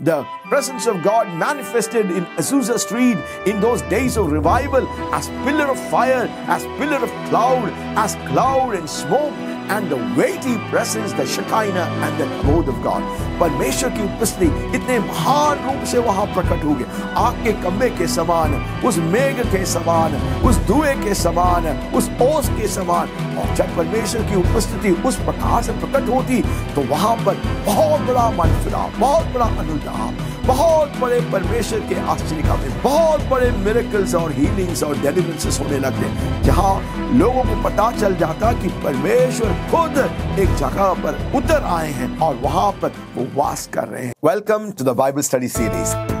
The presence of God manifested in Azusa Street in those days of revival as pillar of fire, as pillar of cloud, as cloud and smoke, and the weighty presence the Shekinah and the क्रोध of God परमेश्वर की उपस्थिति इतने महान रूप से वहां प्रकट हो गए आग के कम्बे के समान उस मेघ के समान उस धुएं के समान उस ओस के समान और जब परमेश्वर की उपस्थिति उस प्रकार से प्रकट होती तो वहां पर बहुत बड़ा मनफिरा बहुत बड़ा अनुदान बहुत बड़े परमेश्वर के आश्चर्य दिन बहुत बड़े मेरेकल्स और हीलिंग्स और डिलीवरेंसेस होने लगते जहाँ लोगों को पता चल जाता कि परमेश्वर खुद एक जगह पर उतर आए हैं और वहाँ पर वो वास कर रहे हैं welcome to the Bible study series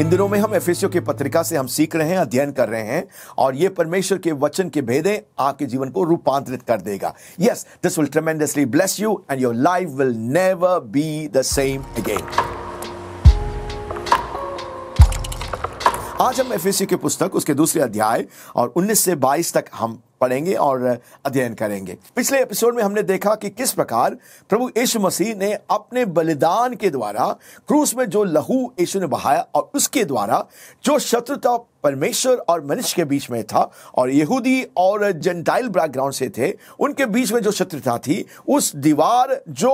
इन दिनों में हम एस के पत्रिका से हम सीख रहे हैं अध्ययन कर रहे हैं और ये परमेश्वर के वचन के भेदे आपके जीवन को रूपांतरित कर देगा yes this will tremendously bless you and your life will never be the same again आज हम एफ की पुस्तक उसके दूसरे अध्याय और 19 से 22 तक हम पढ़ेंगे और अध्ययन करेंगे पिछले एपिसोड में हमने देखा कि किस प्रकार प्रभु यीशु मसीह ने अपने बलिदान के द्वारा क्रूस में जो लहू यीशु ने बहाया और उसके द्वारा जो शत्रुता परमेश्वर और मनुष्य के बीच में था और यहूदी और जेंटाइल बैकग्राउंड से थे उनके बीच में जो शत्रुता थी उस दीवार जो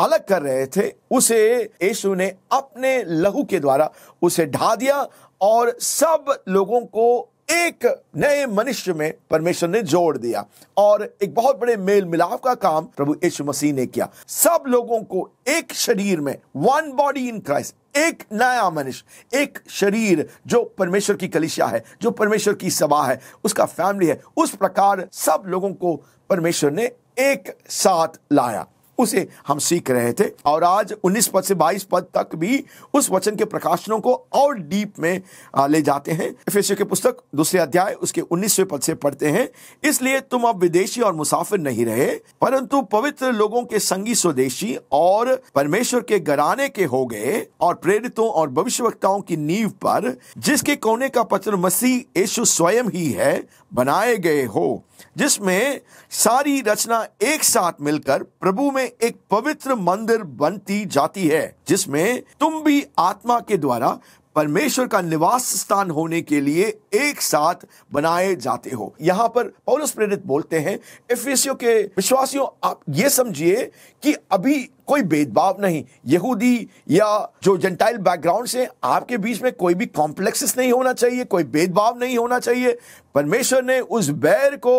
अलग कर रहे थे उसे यीशु ने अपने लहू के द्वारा उसे ढा दिया और सब लोगों को एक नए मनुष्य में परमेश्वर ने जोड़ दिया और एक बहुत बड़े मेल मिलाप का काम प्रभु यीशु मसीह ने किया सब लोगों को एक शरीर में वन बॉडी इन क्राइस्ट एक नया मनुष्य एक शरीर जो परमेश्वर की कलिशा है जो परमेश्वर की सभा है उसका फैमिली है उस प्रकार सब लोगों को परमेश्वर ने एक साथ लाया उसे हम सीख रहे थे और आज 19 पद से 22 पद तक भी उस वचन के प्रकाशनों को और डीप में ले जाते हैं के पुस्तक दूसरे अध्याय उसके 19वें पद से पढ़ते हैं इसलिए तुम अब विदेशी और मुसाफिर नहीं रहे परंतु पवित्र लोगों के संगी स्वदेशी और परमेश्वर के गराने के हो गए और प्रेरितों और भविष्य की नींव पर जिसके कोने का पत्र मसीह यीशु स्वयं ही है बनाए गए हो जिसमें सारी रचना एक साथ मिलकर प्रभु में में एक पवित्र मंदिर बनती जाती है जिसमें तुम भी आत्मा के द्वारा परमेश्वर का निवास स्थान होने के लिए एक साथ बनाए जाते हो यहाँ पर पौलस प्रेरित बोलते हैं एफिसियो के विश्वासियों आप ये समझिए कि अभी कोई भेदभाव नहीं यहूदी या जो जेंटाइल बैकग्राउंड से आपके बीच में कोई भी कॉम्प्लेक्सेस नहीं होना चाहिए कोई भेदभाव नहीं होना चाहिए परमेश्वर ने उस बैर को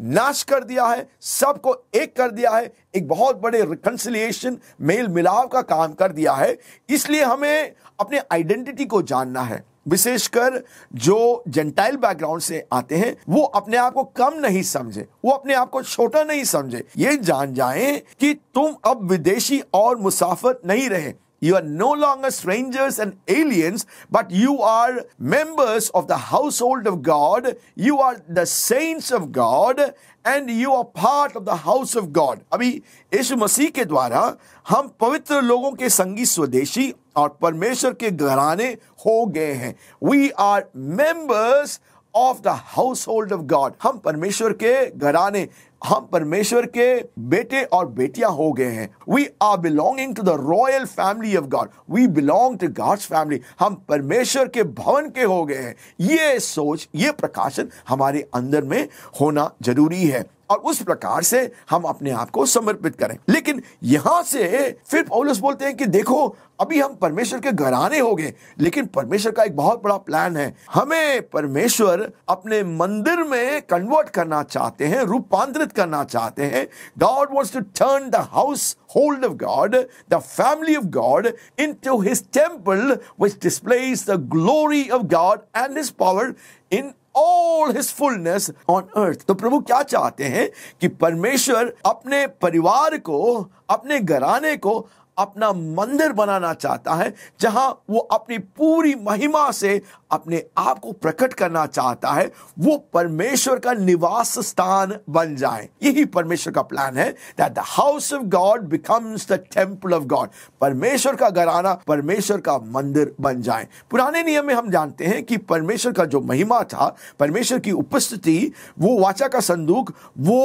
नाश कर दिया है सबको एक कर दिया है एक बहुत बड़े रिकन्सिलिएशन मेल मिलाव का काम कर दिया है इसलिए हमें अपने आइडेंटिटी को जानना है विशेषकर जो जेंटाइल बैकग्राउंड से आते हैं वो अपने आप को कम नहीं समझे वो अपने आप को छोटा नहीं समझे ये जान जाएं कि तुम अब विदेशी और मुसाफिर नहीं रहे You are no longer strangers and aliens, but you are members of the household of God. You are the saints of God, and you are part of the house of God. अभी यीशु मसीह के द्वारा हम पवित्र लोगों के संगी स्वदेशी और परमेश्वर के घराने हो गए हैं. We are members of the household of God. हम परमेश्वर के घराने हम परमेश्वर के बेटे और बेटियां हो गए हैं we are belonging to the royal family of God we belong to God's family हम परमेश्वर के भवन के हो गए हैं ये सोच ये प्रकाशन हमारे अंदर में होना जरूरी है और उस प्रकार से हम अपने आप को समर्पित करें लेकिन यहां से फिर पौलस बोलते हैं कि देखो अभी हम परमेश्वर के घराने हो गए लेकिन परमेश्वर का एक बहुत बड़ा प्लान है हमें परमेश्वर अपने मंदिर में कन्वर्ट करना चाहते हैं रूपांतरित करना चाहते हैं God wants to turn the household of God the family of God into his temple which displays the glory of God and power in all his fullness on earth तो प्रभु क्या चाहते हैं कि परमेश्वर अपने परिवार को अपने घराने को अपना मंदिर बनाना चाहता है जहां वो अपनी पूरी महिमा से अपने आप को प्रकट करना चाहता है वो परमेश्वर का निवास स्थान बन जाए यही परमेश्वर का प्लान है that the house of God becomes the temple of God परमेश्वर का घराना परमेश्वर का मंदिर बन जाए पुराने नियम में हम जानते हैं कि परमेश्वर का जो महिमा था परमेश्वर की उपस्थिति वो वाचा का संदूक वो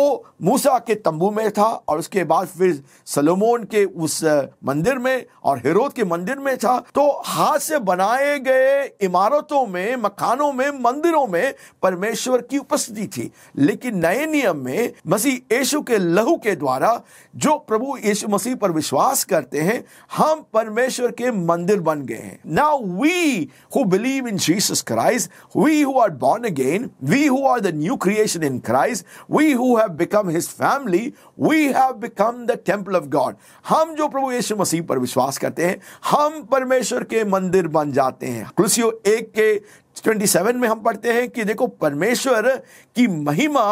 मूसा के तंबू में था और उसके बाद फिर सलोमोन के उस मंदिर में और हिरोद के मंदिर में था तो हाथ से बनाए गए इमारतों में मकानों में मंदिरों में परमेश्वर की उपस्थिति थी लेकिन नए नियम में मसीह यीशु के लहू के द्वारा जो प्रभु यीशु मसीह पर विश्वास करते हैं हम परमेश्वर के मंदिर बन गए हैं now we who believe in Jesus Christ we who are born again we who are the new creation in Christ we who have become his family we have become the temple of God हम जो प्रभु यीशु यीशु मसीह पर विश्वास करते हैं हम परमेश्वर के मंदिर बन जाते हैं तुलसियो एक के 27 में हम पढ़ते हैं कि देखो परमेश्वर की महिमा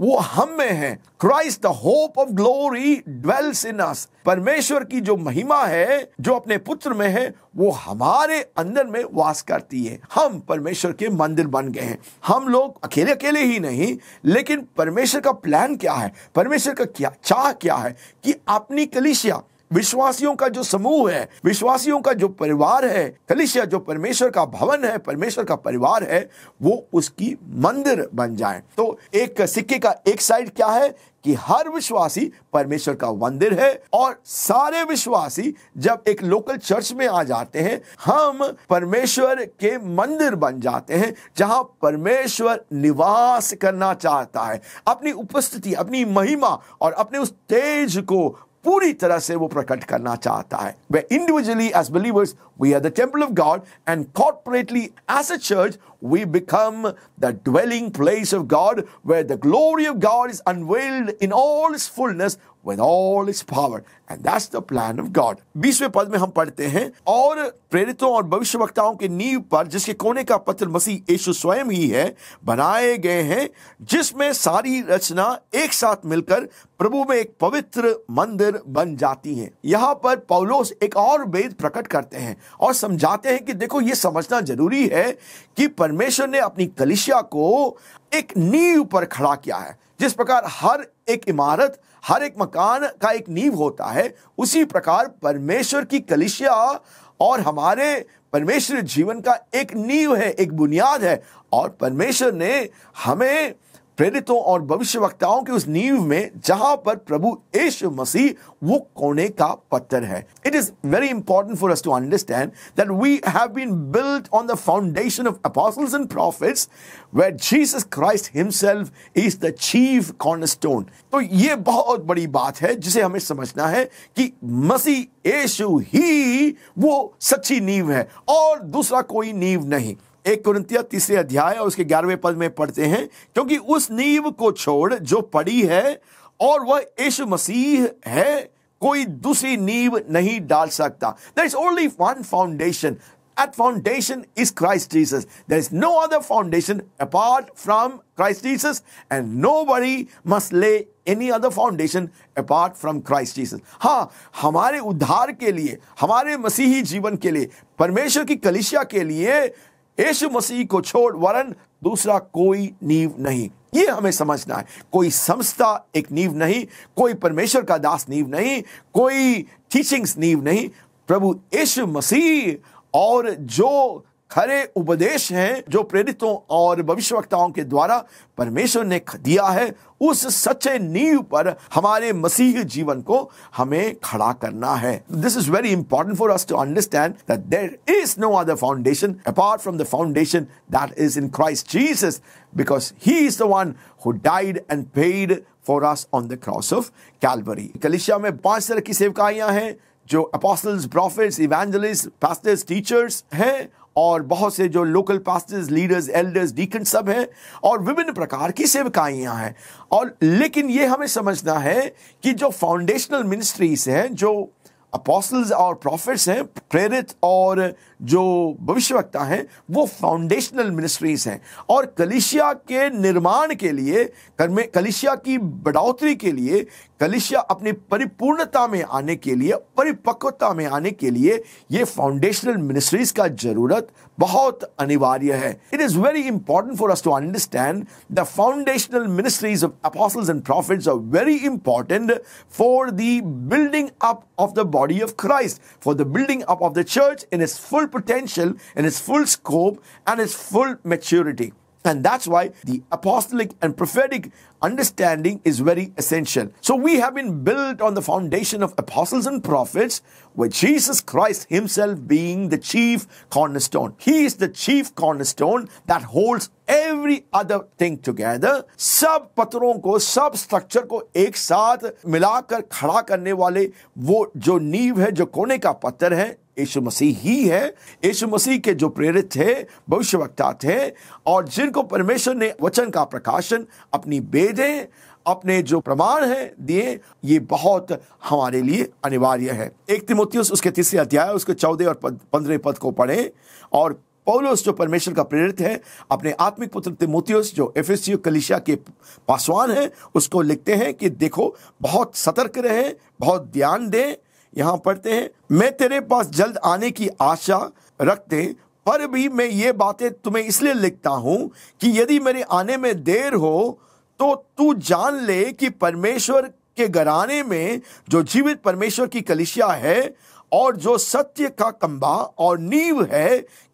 वो हम में है Christ the hope of glory dwells in us परमेश्वर की जो महिमा है जो अपने पुत्र में है वो हमारे अंदर में वास करती है हम परमेश्वर के मंदिर बन गए हैं हम लोग अकेले अकेले ही नहीं लेकिन परमेश्वर का प्लान क्या है परमेश्वर का क्या चाह क्या है कि अपनी कलिशिया विश्वासियों का जो समूह है विश्वासियों का जो परिवार है कलिशिया जो परमेश्वर का भवन है परमेश्वर का परिवार है वो उसकी मंदिर बन जाए तो एक सिक्के का एक साइड क्या है कि हर विश्वासी परमेश्वर का मंदिर है और सारे विश्वासी जब एक लोकल चर्च में आ जाते हैं हम परमेश्वर के मंदिर बन जाते हैं जहां परमेश्वर निवास करना चाहता है अपनी उपस्थिति अपनी महिमा और अपने उस तेज को पूरी तरह से वो प्रकट करना चाहता है we individually as believers we are the temple of God and corporately as a church we become the dwelling place of God, where the glory of God is unveiled in all its fullness, with all its power and that's the plan of God बीसवें पद में हम पढ़ते हैं और प्रेरितों और भविष्य वक्ताओं के नींव पर जिसके कोने का पत्र मसीह यीशु स्वयं ही है बनाए गए हैं जिसमें सारी रचना एक साथ मिलकर प्रभु में एक पवित्र मंदिर बन जाती है यहाँ पर पौलोस एक और वेद प्रकट करते हैं और समझाते हैं कि देखो ये समझना जरूरी है कि परमेश्वर ने अपनी कलिशिया को एक नींव पर खड़ा किया है जिस प्रकार हर एक इमारत हर एक मकान का एक नींव होता है उसी प्रकार परमेश्वर की कलिशिया और हमारे परमेश्वर जीवन का एक नींव है एक बुनियाद है और परमेश्वर ने हमें प्रेरितों और भविष्य वक्ताओं की उस नींव में जहां पर प्रभु यशु मसीह वो कोने का पत्थर है it is very important for us to understand that we have been built on the foundation of apostles and prophets where Jesus Christ himself is the chief cornerstone तो ये बहुत बड़ी बात है जिसे हमें समझना है कि मसीह यशु ही वो सच्ची नींव है और दूसरा कोई नींव नहीं एक कुरिंतिया तीसरे अध्याय और उसके ग्यारहवें पद में पढ़ते हैं क्योंकि उस नींव को छोड़ जो पड़ी है और वह ईश मसीह है कोई दूसरी नींव नहीं डाल सकता there is only one foundation that foundation is Christ Jesus there is no other foundation apart from Christ Jesus and nobody must lay any other foundation apart from Christ Jesus हाँ हमारे उद्धार के लिए हमारे मसीही जीवन के लिए परमेश्वर की कलिशिया के लिए यीशु मसीह को छोड़ वरन दूसरा कोई नींव नहीं ये हमें समझना है कोई संस्था एक नींव नहीं कोई परमेश्वर का दास नींव नहीं कोई टीचिंग्स नींव नहीं प्रभु यीशु मसीह और जो खरे उपदेश हैं जो प्रेरितों और भविष्यवक्ताओं के द्वारा परमेश्वर ने दिया है उस सच्चे नींव पर हमारे मसीह जीवन को हमें खड़ा करना है this is very important for us to understand that there is no other foundation apart from the foundation that is in Christ Jesus because he is the one who died and paid for us on the cross of Calvary कलिशिया में पांच तरह की सेवकाइयां हैं जो apostles prophets evangelist pastors teachers हैं और बहुत से जो local pastors leaders elders deacon सब हैं और विभिन्न प्रकार की सेवकाइयाँ हैं और लेकिन ये हमें समझना है कि जो फाउंडेशनल मिनिस्ट्रीज हैं जो अपोसल्स और प्रॉफिट्स हैं प्रेरित और जो भविष्यवक्ता हैं वो फाउंडेशनल मिनिस्ट्रीज हैं और कलिशिया के निर्माण के लिए कलिशिया की बढ़ोतरी के लिए कलिशिया अपनी परिपूर्णता में आने के लिए परिपक्वता में आने के लिए ये फाउंडेशनल मिनिस्ट्रीज का जरूरत बहुत अनिवार्य है it is very important for us to understand the foundational ministries of apostles and prophet are very important for the building up of the body of Christ for the building up of the church in its full potential in its full scope and its full maturity. And that's why the apostolic and prophetic understanding is very essential. So we have been built on the foundation of apostles and prophets, with Jesus Christ Himself being the chief cornerstone. He is the chief cornerstone that holds every other thing together. Sub पत्थरों ko sub structure ko ek saath milakar khada करने wale wo jo neev hai jo kone ka पत्थर hai. Yeshu Masih ही है यीशु मसीह के जो प्रेरित थे भविष्य वक्ता थे और जिनको परमेश्वर ने वचन का प्रकाशन अपनी बेदे अपने जो प्रमाण है दिए ये बहुत हमारे लिए अनिवार्य है एक तिमोतियस उसके तीसरे अध्याय उसके चौदह और पंद्रह पद को पढ़ें और पौलोस जो परमेश्वर का प्रेरित है अपने आत्मिक पुत्र तिमोतियस जो एफएसयू कलिशिया के पासवान है उसको लिखते हैं कि देखो बहुत सतर्क रहें बहुत ध्यान दें यहाँ पढ़ते हैं मैं तेरे पास जल्द आने की आशा रखते पर भी मैं ये बातें तुम्हें इसलिए लिखता हूं कि यदि मेरे आने में देर हो तो तू जान ले कि परमेश्वर के घराने में जो जीवित परमेश्वर की कलिशिया है और जो सत्य का कंबा और नींव है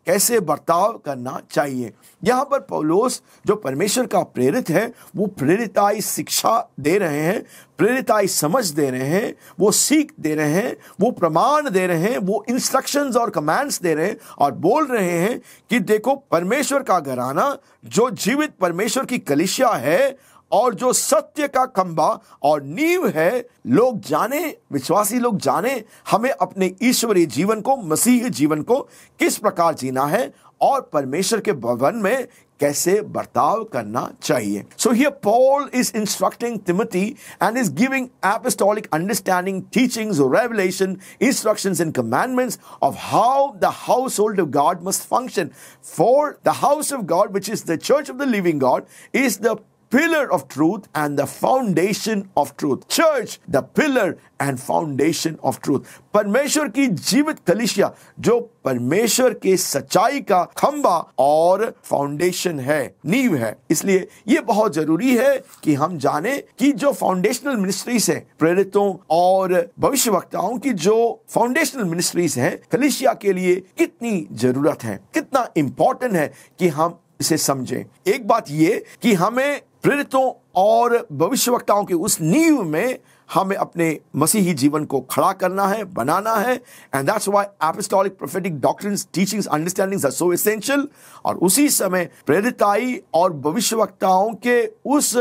कैसे बर्ताव करना चाहिए यहाँ पर पौलोस जो परमेश्वर का प्रेरित है वो प्रेरिताई शिक्षा दे रहे हैं प्रेरिताई समझ दे रहे हैं वो सीख दे रहे हैं वो प्रमाण दे रहे हैं वो इंस्ट्रक्शंस और कमांड्स दे रहे हैं और बोल रहे हैं कि देखो परमेश्वर का घराना जो जीवित परमेश्वर की कलिशिया है और जो सत्य का खंबा और नींव है लोग जाने विश्वासी लोग जाने हमें अपने ईश्वरीय जीवन को मसीह जीवन को किस प्रकार जीना है और परमेश्वर के भवन में कैसे बर्ताव करना चाहिए so here Paul is instructing Timothy and is giving apostolic understanding teaching revelation instruction in commandments of how the household of God must function for the house of God which is the church of the living God is the pillar of truth and the foundation of truth church the pillar and foundation of truth परमेश्वर की जीवित कलिशिया जो परमेश्वर के सच्चाई का खंबा और फाउंडेशन है नींव है इसलिए ये बहुत जरूरी है कि हम जाने कि जो फाउंडेशनल मिनिस्ट्रीज है प्रेरितों और भविष्य वक्ताओं की जो फाउंडेशनल मिनिस्ट्रीज हैं कलिशिया के लिए कितनी जरूरत है कितना इम्पोर्टेंट है कि हम इसे समझें एक बात ये कि हमें प्रेरितों और भविष्य वक्ताओं की उस नींव में हमें अपने मसीही जीवन को खड़ा करना है बनाना है and that's why apostolic prophetic doctrine teachings understandings are so essential और उसी समय प्रेरिताई और भविष्यवक्ताओं के उस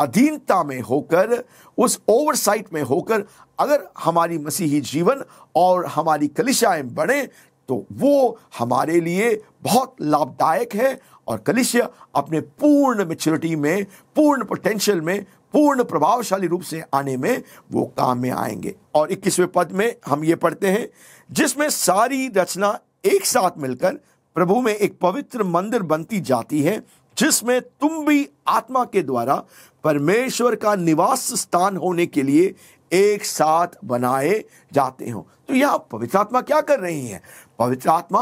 अधीनता में होकर उस ओवरसाइट में होकर अगर हमारी मसीही जीवन और हमारी कलिशाएं बढ़े तो वो हमारे लिए बहुत लाभदायक है और कलिशिया अपने पूर्ण मेच्योरिटी में पूर्ण पोटेंशियल में पूर्ण प्रभावशाली रूप से आने में वो काम में आएंगे और इक्कीसवें पद में हम ये पढ़ते हैं जिसमें सारी रचना एक साथ मिलकर प्रभु में एक पवित्र मंदिर बनती जाती है जिसमें तुम भी आत्मा के द्वारा परमेश्वर का निवास स्थान होने के लिए एक साथ बनाए जाते हो तो यह पवित्र आत्मा क्या कर रही है पवित्र आत्मा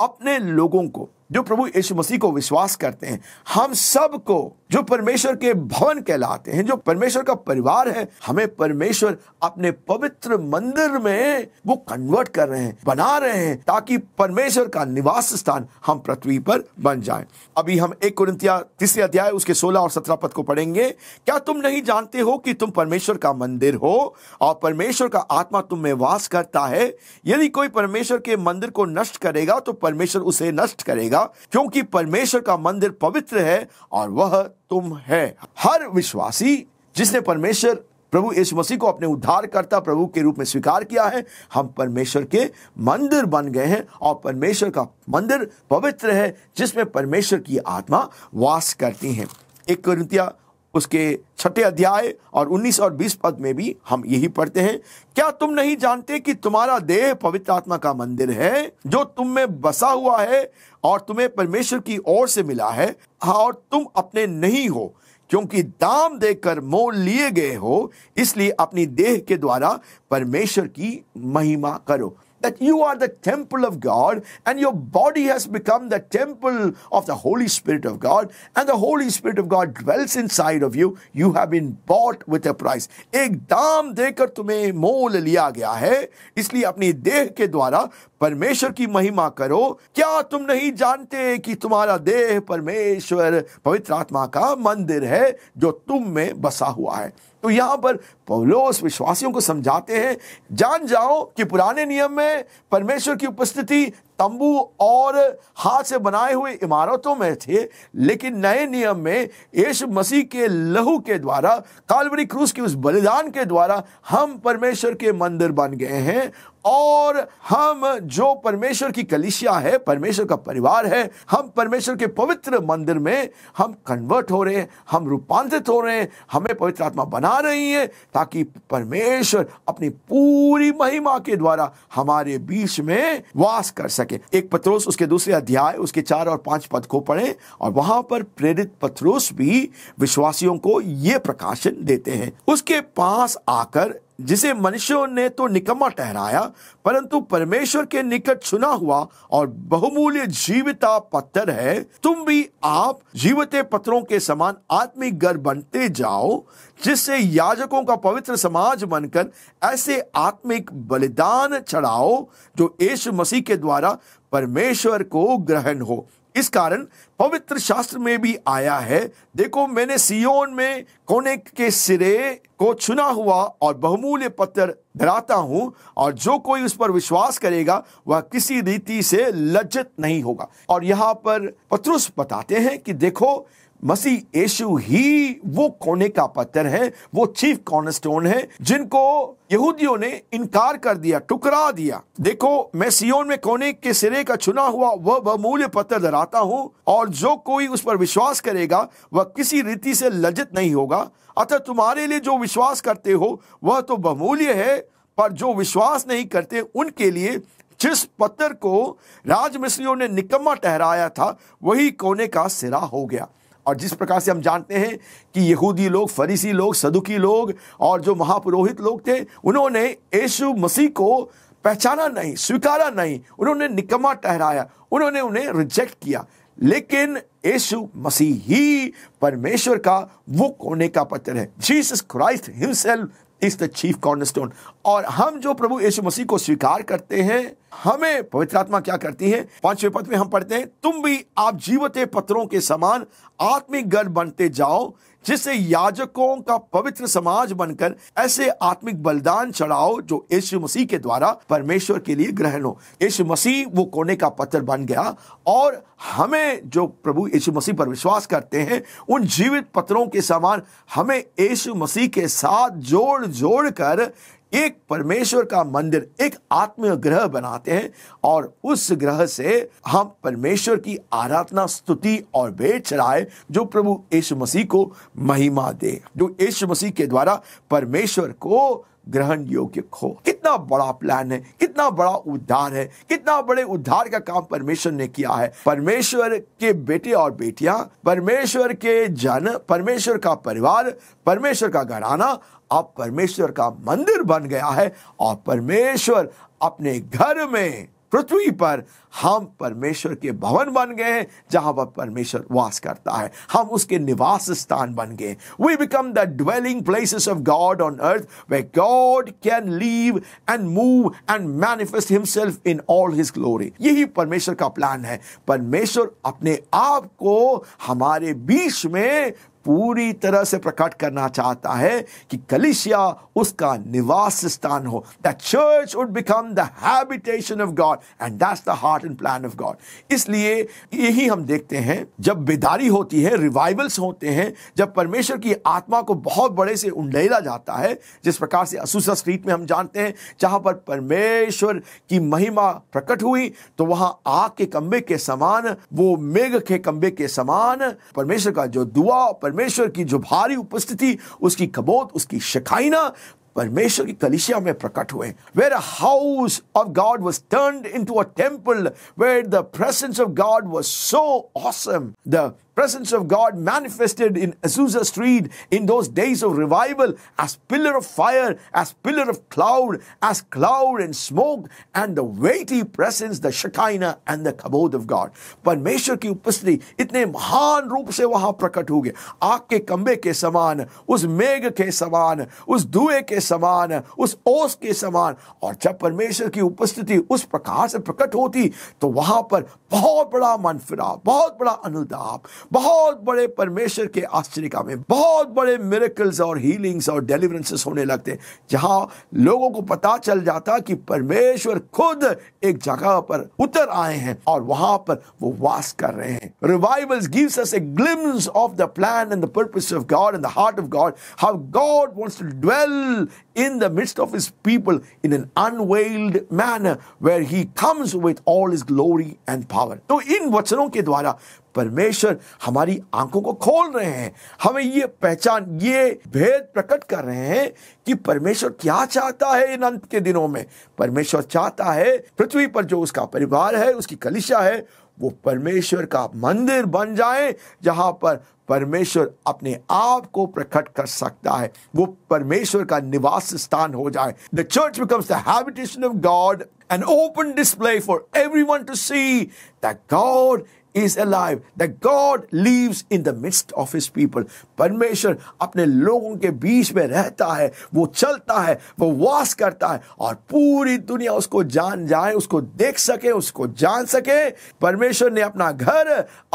अपने लोगों को जो प्रभु यीशु मसीह को विश्वास करते हैं हम सब को जो परमेश्वर के भवन कहलाते हैं जो परमेश्वर का परिवार है हमें परमेश्वर अपने पवित्र मंदिर में वो कन्वर्ट कर रहे हैं बना रहे हैं ताकि परमेश्वर का निवास स्थान हम पृथ्वी पर बन जाए अभी हम एक कुरिंतिया तीसरे अध्याय उसके सोलह और सत्रह पद को पढ़ेंगे क्या तुम नहीं जानते हो कि तुम परमेश्वर का मंदिर हो और परमेश्वर का आत्मा तुम में वास करता है यदि कोई परमेश्वर के मंदिर को नष्ट करेगा तो परमेश्वर उसे नष्ट करेगा मिला क्योंकि परमेश्वर का मंदिर पवित्र है और वह तुम है हर विश्वासी जिसने परमेश्वर प्रभु यीशु मसीह को अपने उद्धारकर्ता प्रभु के रूप में स्वीकार किया है हम परमेश्वर के मंदिर बन गए हैं और परमेश्वर का मंदिर पवित्र है जिसमें परमेश्वर की आत्मा वास करती है एक उसके छठे अध्याय और 19 और 20 पद में भी हम यही पढ़ते हैं क्या तुम नहीं जानते कि तुम्हारा देह पवित्र आत्मा का मंदिर है जो तुम में बसा हुआ है और तुम्हें परमेश्वर की ओर से मिला है हाँ, और तुम अपने नहीं हो क्योंकि दाम देकर मोल लिए गए हो इसलिए अपनी देह के द्वारा परमेश्वर की महिमा करो that you are the temple of God and your body has become the temple of the Holy Spirit of God and the Holy Spirit of God dwells inside of you. You have been bought with a price. एक दाम देकर तुम्हें मोल लिया गया है इसलिए अपनी देह के द्वारा परमेश्वर की महिमा करो क्या तुम नहीं जानते कि तुम्हारा देह परमेश्वर पवित्र आत्मा का मंदिर है जो तुम में बसा हुआ है तो यहाँ पर पौलोस विश्वासियों को समझाते हैं जान जाओ कि पुराने नियम में परमेश्वर की उपस्थिति तंबू और हाथ से बनाए हुए इमारतों में थे लेकिन नए नियम में यीशु मसीह के लहू के द्वारा कालवरी क्रूस के उस बलिदान के द्वारा हम परमेश्वर के मंदिर बन गए हैं और हम जो परमेश्वर की कलिशिया है परमेश्वर का परिवार है हम परमेश्वर के पवित्र मंदिर में हम कन्वर्ट हो रहे हैं हम रूपांतरित हो रहे हैं हमें पवित्र आत्मा बना रही है ताकि परमेश्वर अपनी पूरी महिमा के द्वारा हमारे बीच में वास कर सके एक पत्रोस उसके दूसरे अध्याय उसके चार और पांच पद को पढ़े और वहां पर प्रेरित पत्रोस भी विश्वासियों को ये प्रकाशन देते हैं उसके पास आकर जिसे मनुष्यों ने तो निकम्मा ठहराया परंतु परमेश्वर के निकट चुना हुआ और बहुमूल्य जीविता पत्थर है तुम भी आप जीवते पत्थरों के समान आत्मिक घर बनते जाओ जिससे याजकों का पवित्र समाज बनकर ऐसे आत्मिक बलिदान चढ़ाओ जो यीशु मसीह के द्वारा परमेश्वर को ग्रहण हो इस कारण पवित्र शास्त्र में भी आया है देखो मैंने सियोन में कोने के सिरे को चुना हुआ और बहुमूल्य पत्थर धराता हूं और जो कोई उस पर विश्वास करेगा वह किसी रीति से लज्जित नहीं होगा और यहां पर पत्रुष बताते हैं कि देखो मसी यीशु ही वो कोने का पत्थर है वो चीफ कॉर्नस्टोन है जिनको यहूदियों ने इनकार कर दिया टुकरा दिया देखो मैं सियोन में कोने के सिरे का चुना हुआ वह बहुमूल्य पत्थर धराता हूँ और जो कोई उस पर विश्वास करेगा वह किसी रीति से लज्जित नहीं होगा अतः तुम्हारे लिए जो विश्वास करते हो वह तो बहुमूल्य है पर जो विश्वास नहीं करते उनके लिए जिस पत्थर को राजमिस्त्रियों ने निकम्मा ठहराया था वही कोने का सिरा हो गया और जिस प्रकार से हम जानते हैं कि यहूदी लोग फरीसी लोग सदुकी लोग और जो महापुरोहित लोग थे उन्होंने यशु मसीह को पहचाना नहीं स्वीकारा नहीं उन्होंने निकम्मा ठहराया उन्होंने उन्हें रिजेक्ट किया लेकिन यशु मसीह ही परमेश्वर का वो कोने का पत्र है Jesus Christ himself is the chief cornerstone और हम जो प्रभु यशु मसीह को स्वीकार करते हैं हमें पवित्र आत्मा क्या करती है पांचवें पद में हम पढ़ते हैं तुम भी आप जीवते पत्रों के समान आत्मिक गढ़ बनते जाओ जिससे याजकों का पवित्र समाज बनकर ऐसे आत्मिक बलिदान चढ़ाओ जो यीशु मसीह के द्वारा परमेश्वर के लिए ग्रहण हो यीशु मसीह वो कोने का पत्थर बन गया और हमें जो प्रभु यीशु मसीह पर विश्वास करते हैं उन जीवित पत्रों के समान हमें यीशु मसीह के साथ जोड़ जोड़ कर एक परमेश्वर का मंदिर एक आत्मीय ग्रह बनाते हैं और उस ग्रह से हम परमेश्वर की आराधना स्तुति और भेंट चढ़ाए जो प्रभु यीशु मसीह को महिमा दे जो यीशु मसीह के द्वारा परमेश्वर को ग्रहण योग्य हो कितना बड़ा प्लान है कितना बड़ा उद्धार है कितना बड़े उद्धार का काम परमेश्वर ने किया है परमेश्वर के बेटे और बेटियां परमेश्वर के जन परमेश्वर का परिवार परमेश्वर का घराना अब परमेश्वर का मंदिर बन गया है और परमेश्वर अपने घर में पृथ्वी पर हम परमेश्वर के भवन बन गए हैं जहां पर परमेश्वर वास करता है हम उसके निवास स्थान बन गए we become the dwelling places of God on earth where God can live and move and manifest himself in all his glory यही परमेश्वर का प्लान है परमेश्वर अपने आप को हमारे बीच में पूरी तरह से प्रकट करना चाहता है कि कलिशिया उसका निवास स्थान हो the church would become the habitation of God and that's the heart and plan of God इसलिए यही हम देखते हैं जब बेदारी होती है रिवाइवल्स होते हैं जब परमेश्वर की आत्मा को बहुत बड़े से उंडेला जाता है जिस प्रकार से असूसा स्ट्रीट में हम जानते हैं जहां पर परमेश्वर की महिमा प्रकट हुई तो वहां आग के कंबे के समान वो मेघ के कंबे के समान परमेश्वर का जो दुआ परमेश्वर परमेश्वर की जो भारी उपस्थिति उसकी कबोत उसकी शिकाइना परमेश्वर की कलिशिया में प्रकट हुए where house of God was turn into a temple where the presence of God was so awesome the presence of God manifested in Azusa Street in those days of revival as pillar of fire, as pillar of cloud, as cloud and smoke, and the weighty presence, the Shekinah and the Kabod of God. But Meshur ki upasthiti itne mahan roop se waha prakat hoge. Aakke kambe ke saman, us meg ke saman, us duye ke saman, us os ke saman. Aur jab parmeshwar ki upasthiti us prakar se prakat hoti, to waha par bahut bada manfira, bahut bada anudap, बहुत बड़े परमेश्वर के आश्चर्य का में बहुत बड़े miracles और हीलिंग्स और डिलीवरेंसेस होने लगते हैं जहाँ लोगों को पता चल जाता कि परमेश्वर खुद एक जगह पर उतर आए हैं और वहां पर वो वास कर रहे हैं revivals gives us a glimpse of the plan and the purpose of God and the heart of God how God wants to dwell in the midst of his people in an unveiled manner where he comes with all his glory and power तो इन वचनों के द्वारा परमेश्वर हमारी आंखों को खोल रहे हैं हमें ये पहचान ये भेद प्रकट कर रहे हैं कि परमेश्वर क्या चाहता है इन अंत के दिनों में परमेश्वर चाहता है पृथ्वी पर जो उसका परिवार है उसकी कलिशा है वो परमेश्वर का मंदिर बन जाए जहां पर परमेश्वर अपने आप को प्रकट कर सकता है वो परमेश्वर का निवास स्थान हो जाए the church becomes habitation of God an open display for everyone to see God is alive the God lives in the midst of his people परमेश्वर अपने लोगों के बीच में रहता है वो चलता है वो वास करता है और पूरी दुनिया उसको जान जाए उसको देख सके उसको जान सके परमेश्वर ने अपना घर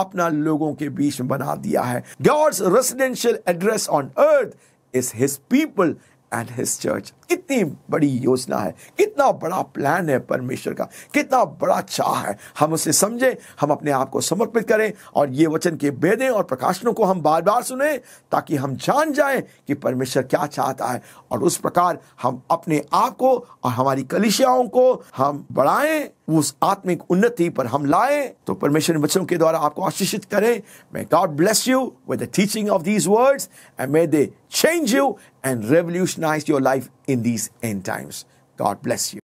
अपना लोगों के बीच में बना दिया है God's residential address on earth is his people and his church कितनी बड़ी योजना है कितना बड़ा प्लान है परमेश्वर का कितना बड़ा चाह है हम उसे समझें हम अपने आप को समर्पित करें और ये वचन के वेदें और प्रकाशनों को हम बार बार सुने ताकि हम जान जाएं कि परमेश्वर क्या चाहता है और उस प्रकार हम अपने आप को और हमारी कलिशियाओं को हम बढ़ाएं वो उस आत्मिक उन्नति पर हम लाए तो परमेश्वर बच्चों के द्वारा आपको आशीषित करें may God bless you with the teaching of these words and may they change you and revolutionize your life in these end times God bless you